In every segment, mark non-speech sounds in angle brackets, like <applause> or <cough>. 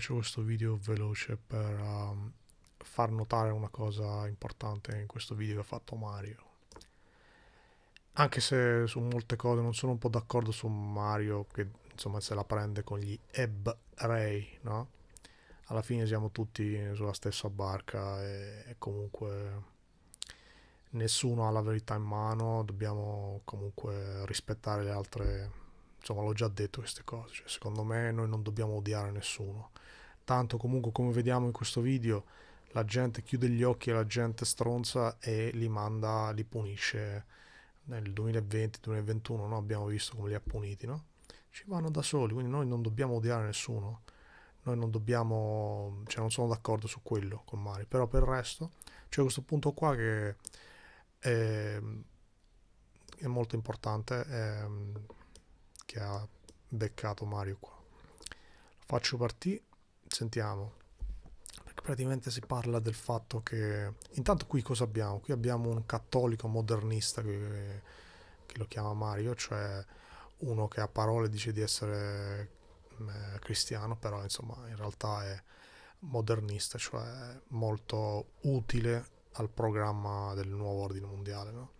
Facevo questo video veloce per um, far notare una cosa importante in questo video che ha fatto Mario. Anche se su molte cose non sono un po' d'accordo su Mario che insomma se la prende con gli Ebb Ray, no? Alla fine siamo tutti sulla stessa barca e, e comunque nessuno ha la verità in mano, dobbiamo comunque rispettare le altre insomma l'ho già detto queste cose, cioè, secondo me noi non dobbiamo odiare nessuno, tanto comunque come vediamo in questo video la gente chiude gli occhi alla gente stronza e li manda, li punisce nel 2020-2021, no? abbiamo visto come li ha puniti, no? ci vanno da soli, quindi noi non dobbiamo odiare nessuno, noi non dobbiamo, cioè non sono d'accordo su quello con Mari, però per il resto c'è questo punto qua che è, ehm, è molto importante. È, ehm, che ha beccato Mario qua. Lo faccio partire, sentiamo. Perché praticamente si parla del fatto che... Intanto qui cosa abbiamo? Qui abbiamo un cattolico modernista che, che lo chiama Mario, cioè uno che a parole dice di essere eh, cristiano, però insomma in realtà è modernista, cioè molto utile al programma del nuovo ordine mondiale. No?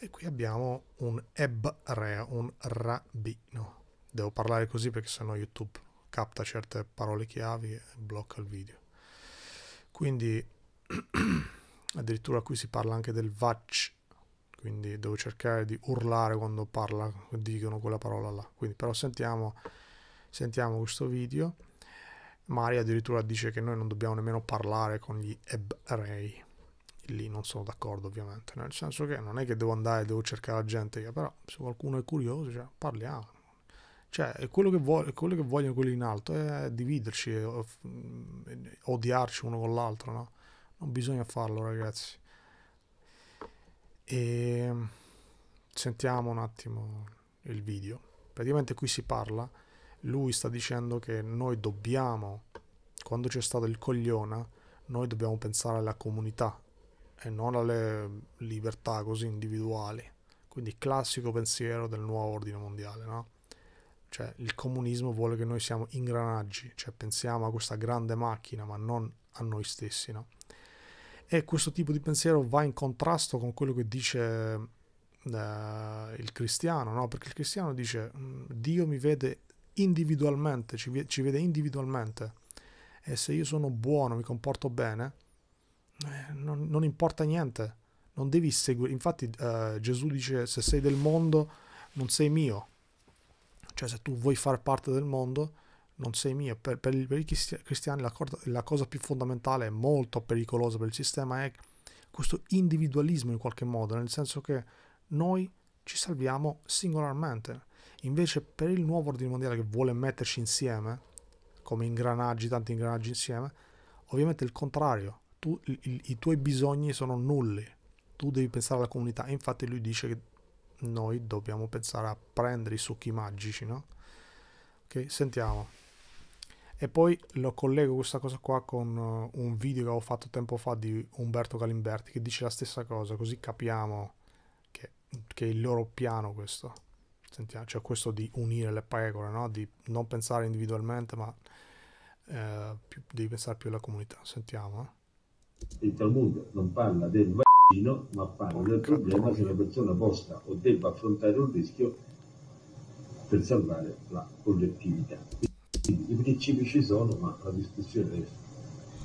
E qui abbiamo un ebrea, un rabbino. Devo parlare così perché sennò YouTube capta certe parole chiavi e blocca il video. Quindi <clears throat> addirittura qui si parla anche del vach, quindi devo cercare di urlare quando parla, dicono quella parola là. Quindi però sentiamo, sentiamo questo video. Mari addirittura dice che noi non dobbiamo nemmeno parlare con gli ebrei lì non sono d'accordo ovviamente, nel senso che non è che devo andare, e devo cercare la gente, che, però se qualcuno è curioso cioè, parliamo. Cioè, quello, che vuole, quello che vogliono quelli in alto è dividerci, è odiarci uno con l'altro, no? Non bisogna farlo, ragazzi. E ehm, sentiamo un attimo il video. Praticamente qui si parla, lui sta dicendo che noi dobbiamo, quando c'è stato il cogliona, noi dobbiamo pensare alla comunità e non alle libertà così individuali. Quindi classico pensiero del nuovo ordine mondiale, no? Cioè il comunismo vuole che noi siamo ingranaggi, cioè pensiamo a questa grande macchina ma non a noi stessi, no? E questo tipo di pensiero va in contrasto con quello che dice eh, il cristiano, no? Perché il cristiano dice mm, Dio mi vede individualmente, ci, ci vede individualmente e se io sono buono, mi comporto bene, eh, non, non importa niente, non devi seguire. Infatti eh, Gesù dice se sei del mondo non sei mio, cioè se tu vuoi far parte del mondo non sei mio. Per, per, per i cristiani la, la cosa più fondamentale e molto pericolosa per il sistema è questo individualismo in qualche modo, nel senso che noi ci salviamo singolarmente. Invece per il nuovo ordine mondiale che vuole metterci insieme, come ingranaggi, tanti ingranaggi insieme, ovviamente il contrario tu, i, i tuoi bisogni sono nulli, tu devi pensare alla comunità. infatti lui dice che noi dobbiamo pensare a prendere i succhi magici, no? Ok, sentiamo. E poi lo collego questa cosa qua con uh, un video che ho fatto tempo fa di Umberto Galimberti che dice la stessa cosa, così capiamo che, che è il loro piano questo. Sentiamo, cioè questo di unire le pecore, no? Di non pensare individualmente, ma eh, più, devi pensare più alla comunità. Sentiamo, eh? Il Talmud non parla del vaccino, ma parla del problema se una persona possa o debba affrontare un rischio per salvare la collettività. Quindi i principi ci sono, ma la discussione resta.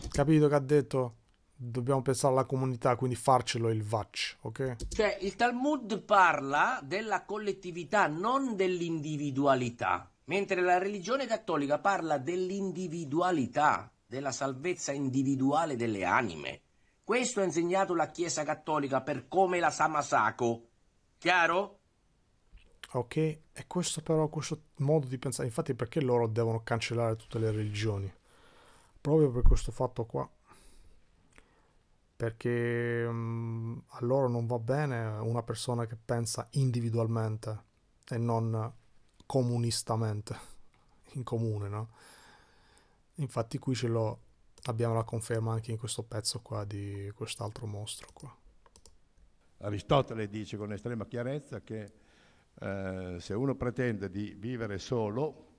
Capito che ha detto? dobbiamo pensare alla comunità, quindi farcelo il VAC, ok? Cioè, il Talmud parla della collettività, non dell'individualità, mentre la religione cattolica parla dell'individualità della salvezza individuale delle anime. Questo ha insegnato la Chiesa Cattolica per come la sa Masako. Chiaro? Ok, è questo però, questo modo di pensare. Infatti perché loro devono cancellare tutte le religioni? Proprio per questo fatto qua. Perché um, a loro non va bene una persona che pensa individualmente e non comunistamente, in comune, no? Infatti qui ce l'ho, abbiamo la conferma anche in questo pezzo qua di quest'altro mostro qua. Aristotele dice con estrema chiarezza che eh, se uno pretende di vivere solo,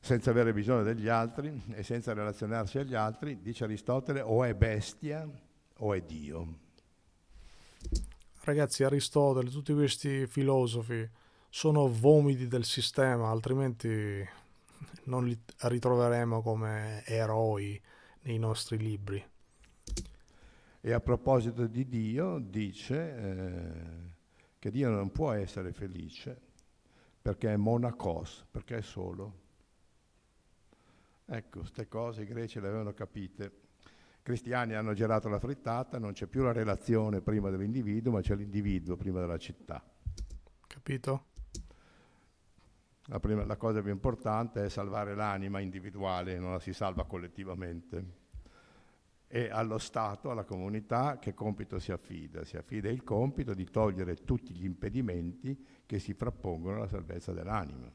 senza avere bisogno degli altri e senza relazionarsi agli altri, dice Aristotele, o è bestia o è Dio. Ragazzi, Aristotele, tutti questi filosofi sono vomiti del sistema, altrimenti non li ritroveremo come eroi nei nostri libri. E a proposito di Dio, dice eh, che Dio non può essere felice perché è monacos, perché è solo. Ecco, queste cose i greci le avevano capite. I cristiani hanno gelato la frittata, non c'è più la relazione prima dell'individuo, ma c'è l'individuo prima della città. Capito? La, prima, la cosa più importante è salvare l'anima individuale, non la si salva collettivamente. E allo Stato, alla comunità, che compito si affida? Si affida il compito di togliere tutti gli impedimenti che si frappongono alla salvezza dell'anima.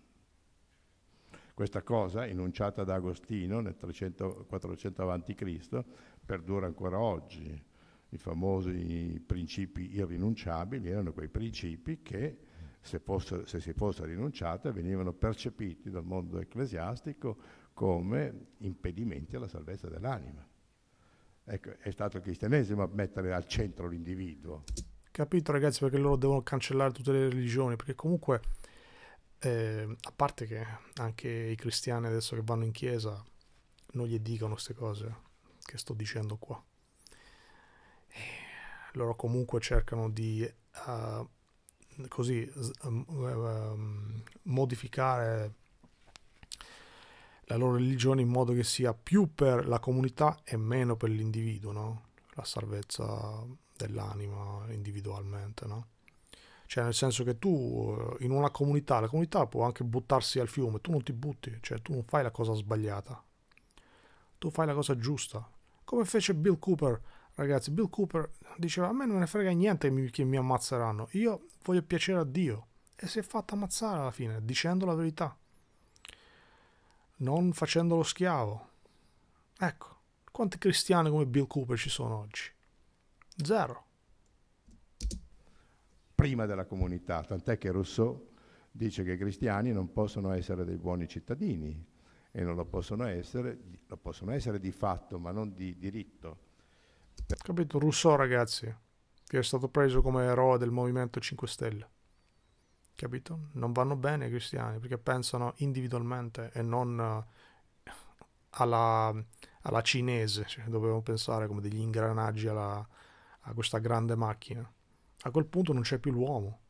Questa cosa, enunciata da Agostino nel 300, 400 a.C., perdura ancora oggi. I famosi principi irrinunciabili erano quei principi che se, fosse, se si fosse rinunciata, venivano percepiti dal mondo ecclesiastico come impedimenti alla salvezza dell'anima. Ecco, è stato il cristianesimo a mettere al centro l'individuo. Capito ragazzi perché loro devono cancellare tutte le religioni, perché comunque, eh, a parte che anche i cristiani adesso che vanno in chiesa non gli dicono queste cose che sto dicendo qua. Eh, loro comunque cercano di uh, così ehm, ehm, ehm, modificare la loro religione in modo che sia più per la comunità e meno per l'individuo, no? La salvezza dell'anima individualmente, no? Cioè nel senso che tu eh, in una comunità, la comunità può anche buttarsi al fiume, tu non ti butti, cioè tu non fai la cosa sbagliata, tu fai la cosa giusta. Come fece Bill Cooper Ragazzi, Bill Cooper diceva a me non ne frega niente che mi ammazzeranno, io voglio piacere a Dio. E si è fatto ammazzare alla fine, dicendo la verità, non facendolo schiavo. Ecco, quanti cristiani come Bill Cooper ci sono oggi? Zero. Prima della comunità, tant'è che Rousseau dice che i cristiani non possono essere dei buoni cittadini e non lo possono essere, lo possono essere di fatto ma non di diritto Capito? Rousseau, ragazzi, che è stato preso come eroe del Movimento 5 Stelle. Capito? Non vanno bene i cristiani perché pensano individualmente e non eh, alla, alla cinese. Cioè, dovevamo pensare come degli ingranaggi alla, a questa grande macchina. A quel punto non c'è più l'uomo.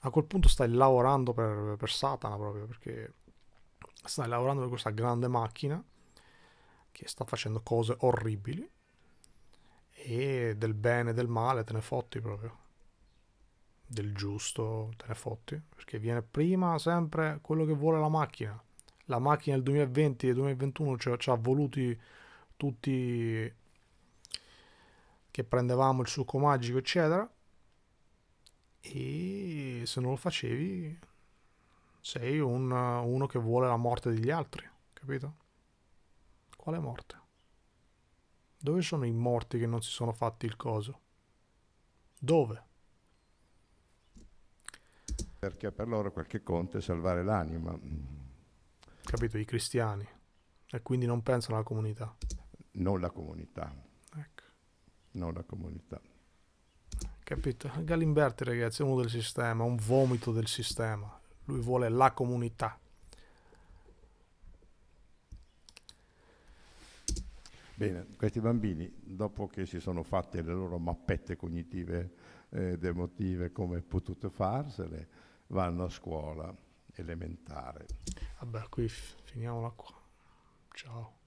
A quel punto stai lavorando per, per Satana proprio perché stai lavorando per questa grande macchina che sta facendo cose orribili e del bene e del male te ne fotti proprio. Del giusto te ne fotti, perché viene prima sempre quello che vuole la macchina. La macchina del 2020 e del 2021 ci, ci ha voluti tutti che prendevamo il succo magico, eccetera. E se non lo facevi, sei un, uno che vuole la morte degli altri, capito? Quale morte? Dove sono i morti che non si sono fatti il coso? Dove? Perché per loro quel che conta è salvare l'anima. Capito, i cristiani. E quindi non pensano alla comunità. Non la comunità. Ecco. Non la comunità. Capito? Galimberti, ragazzi, è uno del sistema, un vomito del sistema. Lui vuole la comunità, Bene, questi bambini, dopo che si sono fatte le loro mappette cognitive ed eh, emotive, come potuto farsele, vanno a scuola elementare. Vabbè, qui finiamola qua. Ciao.